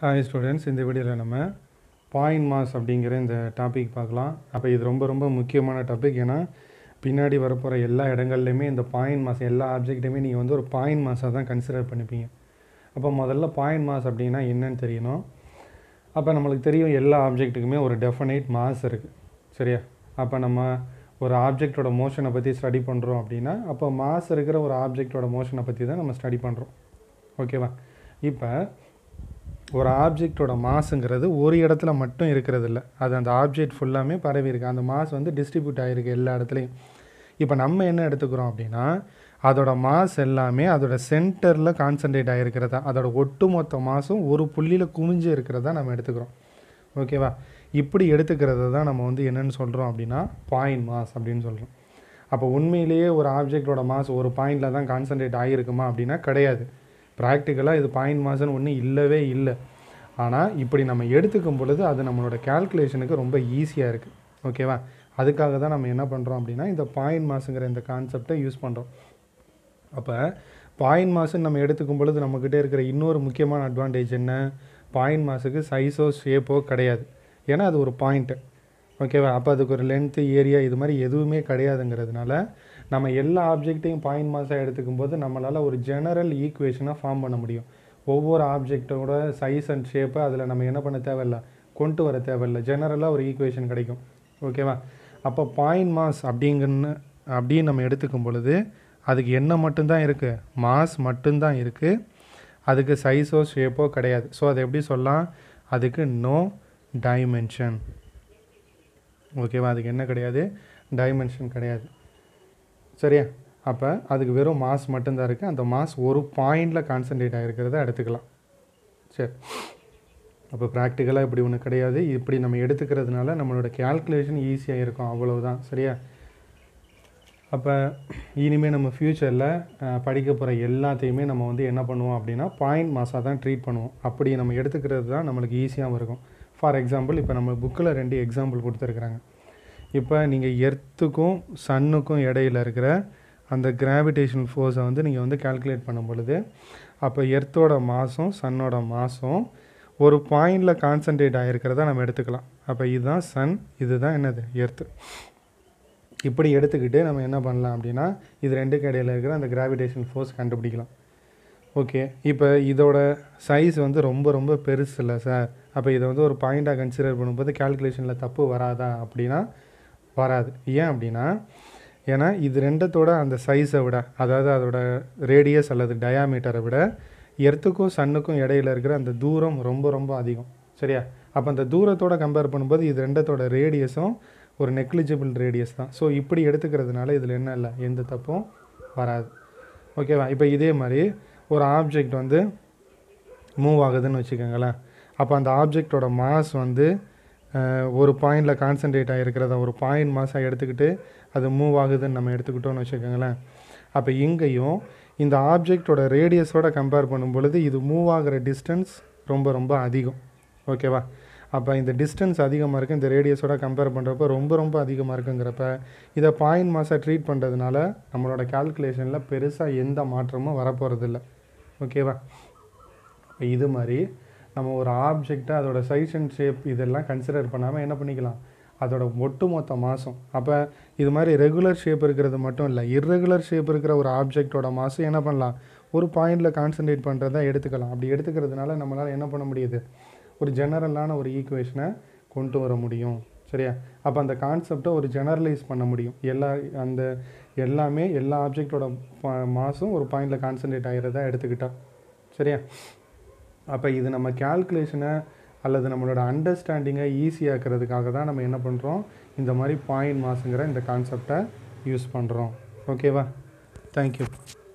hi students இந்த வீடியோவில் நம்ம பாயிண்ட் மாஸ் அப்படிங்கிற இந்த டாபிக் பார்க்கலாம் அப்போ இது ரொம்ப ரொம்ப முக்கியமான டாபிக் ஏன்னா பின்னாடி வரப்போகிற எல்லா இடங்கள்லையுமே இந்த பாயிண்ட் மாஸ் எல்லா ஆப்ஜெக்ட்டையுமே நீங்கள் வந்து ஒரு பாயிண்ட் மாஸாக தான் கன்சிடர் பண்ணிப்பீங்க அப்போ முதல்ல பாயிண்ட் மாஸ் அப்படின்னா என்னன்னு தெரியணும் அப்போ நம்மளுக்கு தெரியும் எல்லா ஆப்ஜெக்ட்டுக்குமே ஒரு டெஃபினைட் மாஸ் இருக்குது சரியா அப்போ நம்ம ஒரு ஆப்ஜெக்டோட மோஷனை பற்றி ஸ்டடி பண்ணுறோம் அப்படின்னா அப்போ மாஸ் இருக்கிற ஒரு ஆப்ஜெக்டோட மோஷனை பற்றி தான் நம்ம ஸ்டடி பண்ணுறோம் ஓகேவா இப்போ ஒரு ஆப்ஜெக்டோட மாஸுங்கிறது ஒரு இடத்துல மட்டும் இருக்கிறது இல்லை அது அந்த ஆப்ஜெக்ட் ஃபுல்லாமே பரவி இருக்குது அந்த மாஸ் வந்து டிஸ்ட்ரிபியூட் ஆகிருக்கு எல்லா இடத்துலையும் இப்போ நம்ம என்ன எடுத்துக்கிறோம் அப்படின்னா அதோட மாஸ் எல்லாமே அதோட சென்டரில் கான்சன்ட்ரேட் ஆகிருக்கிறதா அதோட ஒட்டுமொத்த மாதம் ஒரு புள்ளியில் குமிஞ்சு இருக்கிறதா நம்ம எடுத்துக்கிறோம் ஓகேவா இப்படி எடுத்துக்கிறத தான் நம்ம வந்து என்னென்னு சொல்கிறோம் அப்படின்னா பாயிண்ட் மாஸ் அப்படின்னு சொல்கிறோம் அப்போ உண்மையிலேயே ஒரு ஆப்ஜெக்டோட மாஸ் ஒரு பாயிண்டில் தான் கான்சன்ட்ரேட் ஆகிருக்குமா அப்படின்னா கிடையாது ப்ராக்டிக்கலாக இது பாயிண்ட் மாசன் ஒன்று இல்லவே இல்லை ஆனால் இப்படி நம்ம எடுத்துக்கும் பொழுது அது நம்மளோட கேல்குலேஷனுக்கு ரொம்ப ஈஸியாக இருக்குது ஓகேவா அதுக்காக தான் நம்ம என்ன பண்ணுறோம் அப்படின்னா இந்த பாயிண்ட் மாசுங்கிற இந்த கான்செப்டை யூஸ் பண்ணுறோம் அப்போ பாயிண்ட் மாசுன்னு நம்ம எடுத்துக்கும் பொழுது நம்மக்கிட்ட இருக்கிற இன்னொரு முக்கியமான அட்வான்டேஜ் என்ன பாயிண்ட் மாசுக்கு சைஸோ ஷேப்போ கிடையாது ஏன்னா அது ஒரு பாயிண்ட்டு ஓகேவா அப்போ அதுக்கு ஒரு லென்த்து ஏரியா இது மாதிரி எதுவுமே கிடையாதுங்கிறதுனால நம்ம எல்லா ஆப்ஜெக்டையும் பாயிண்ட் மாஸாக எடுத்துக்கும் போது நம்மளால் ஒரு ஜெனரல் ஈக்குவேஷனாக ஃபார்ம் பண்ண முடியும் ஒவ்வொரு ஆப்ஜெக்டோட சைஸ் அண்ட் ஷேப்பை அதில் நம்ம என்ன பண்ண தேவையில்ல கொண்டு வர தேவையில்லை ஜெனரலாக ஒரு ஈக்குவேஷன் கிடைக்கும் ஓகேவா அப்போ பாயிண்ட் மாஸ் அப்படிங்கன்னு அப்படின்னு நம்ம எடுத்துக்கும் பொழுது அதுக்கு என்ன மட்டும்தான் இருக்குது மாஸ் மட்டும்தான் இருக்குது அதுக்கு சைஸோ ஷேப்போ கிடையாது ஸோ அதை எப்படி சொல்லலாம் அதுக்கு நோ டைமென்ஷன் ஓகேவா அதுக்கு என்ன கிடையாது டைமென்ஷன் கிடையாது சரியா அப்போ அதுக்கு வெறும் மாஸ் மட்டும்தான் இருக்குது அந்த மாஸ் ஒரு பாயிண்டில் கான்சன்ட்ரேட் ஆகிருக்கிறத எடுத்துக்கலாம் சரி அப்போ ப்ராக்டிக்கலாக இப்படி ஒன்று கிடையாது இப்படி நம்ம எடுத்துக்கிறதுனால நம்மளோட கேல்குலேஷன் ஈஸியாக இருக்கும் அவ்வளவுதான் சரியா அப்போ இனிமேல் நம்ம ஃப்யூச்சரில் படிக்க போகிற எல்லாத்தையுமே நம்ம வந்து என்ன பண்ணுவோம் அப்படின்னா பாயிண்ட் மாஸாக தான் ட்ரீட் பண்ணுவோம் அப்படி நம்ம எடுத்துக்கிறது தான் நம்மளுக்கு ஈஸியாகவும் இருக்கும் ஃபார் எக்ஸாம்பிள் இப்போ நம்ம புக்கில் ரெண்டு எக்ஸாம்பிள் கொடுத்துருக்குறாங்க இப்போ நீங்கள் எர்த்துக்கும் சன்னுக்கும் இடையில இருக்கிற அந்த கிராவிடேஷன் ஃபோர்ஸை வந்து நீங்கள் வந்து கால்குலேட் பண்ணும் பொழுது அப்போ எர்த்தோட மாதம் சன்னோட மாதம் ஒரு பாயிண்டில் கான்சன்ட்ரேட் ஆகிருக்கிறத நம்ம எடுத்துக்கலாம் அப்போ இதுதான் சன் இதுதான் என்னது எர்த்து இப்படி எடுத்துக்கிட்டு நம்ம என்ன பண்ணலாம் அப்படின்னா இது ரெண்டுக்கு இடையில் இருக்கிற அந்த கிராவிடேஷன் ஃபோர்ஸ் கண்டுபிடிக்கலாம் ஓகே இப்போ இதோட சைஸ் வந்து ரொம்ப ரொம்ப பெருசு இல்லை சார் அப்போ இதை வந்து ஒரு பாயிண்ட்டாக கன்சிடர் பண்ணும்போது கேல்குலேஷனில் தப்பு வராதா அப்படின்னா வராது ஏன் அப்படின்னா ஏன்னா இது ரெண்டத்தோட அந்த சைஸை விட அதாவது அதோட ரேடியஸ் அல்லது டயாமீட்டரை விட எர்த்துக்கும் சன்னுக்கும் இடையில இருக்கிற அந்த தூரம் ரொம்ப ரொம்ப அதிகம் சரியா அப்போ அந்த தூரத்தோட கம்பேர் பண்ணும்போது இது ரெண்டத்தோட ரேடியஸும் ஒரு நெக்லிஜிபிள் ரேடியஸ் தான் ஸோ இப்படி எடுத்துக்கிறதுனால இதில் என்ன இல்லை எந்த தப்பும் வராது ஓகேவா இப்போ இதே மாதிரி ஒரு ஆப்ஜெக்ட் வந்து மூவ் ஆகுதுன்னு வச்சுக்கோங்களேன் அப்போ அந்த ஆப்ஜெக்டோட மாஸ் வந்து ஒரு பாயிண்டில் கான்சன்ட்ரேட் ஆகிருக்கிறத ஒரு பாயிண்ட் மாஸாக எடுத்துக்கிட்டு அது மூவ் ஆகுதுன்னு நம்ம எடுத்துக்கிட்டோம்னு வச்சுக்கோங்களேன் அப்போ இங்கேயும் இந்த ஆப்ஜெக்டோட ரேடியஸோட கம்பேர் பண்ணும் பொழுது இது மூவ் ஆகிற டிஸ்டன்ஸ் ரொம்ப ரொம்ப அதிகம் ஓகேவா அப்போ இந்த டிஸ்டன்ஸ் அதிகமாக இருக்குது இந்த ரேடியஸோட கம்பேர் பண்ணுறப்ப ரொம்ப ரொம்ப அதிகமாக இருக்குங்கிறப்ப இதை பாயிண்ட் மாஸாக ட்ரீட் பண்ணுறதுனால நம்மளோட கால்குலேஷனில் பெருசாக எந்த மாற்றமும் வரப்போகிறதில்ல ஓகேவா இப்போ இது மாதிரி நம்ம ஒரு ஆப்ஜெக்டை அதோட சைஸ் அண்ட் ஷேப் இதெல்லாம் கன்சிடர் பண்ணாமல் என்ன பண்ணிக்கலாம் அதோட மொத்த மாதம் அப்போ இது மாதிரி ரெகுலர் ஷேப் இருக்கிறது மட்டும் இல்லை இர்ரெகுலர் ஷேப் இருக்கிற ஒரு ஆப்ஜெக்டோட மாதம் என்ன பண்ணலாம் ஒரு பாயிண்டில் கான்சன்ட்ரேட் பண்ணுறதா எடுத்துக்கலாம் அப்படி எடுத்துக்கிறதுனால நம்மளால் என்ன பண்ண முடியுது ஒரு ஜெனரலான ஒரு ஈக்குவேஷனை கொண்டு வர முடியும் சரியா அப்போ அந்த கான்செப்டை ஒரு ஜெனரலைஸ் பண்ண முடியும் எல்லா அந்த எல்லாமே எல்லா ஆப்ஜெக்டோட மாதம் ஒரு பாயிண்டில் கான்சன்ட்ரேட் ஆகிறதா எடுத்துக்கிட்டால் சரியா அப்போ இது நம்ம கேல்குலேஷனை அல்லது நம்மளோட அண்டர்ஸ்டாண்டிங்கை ஈஸியாக்கிறதுக்காக தான் நம்ம என்ன பண்ணுறோம் இந்த மாதிரி பாயிண்ட் மாசுங்கிற இந்த கான்செப்டை யூஸ் பண்ணுறோம் ஓகேவா தேங்க்யூ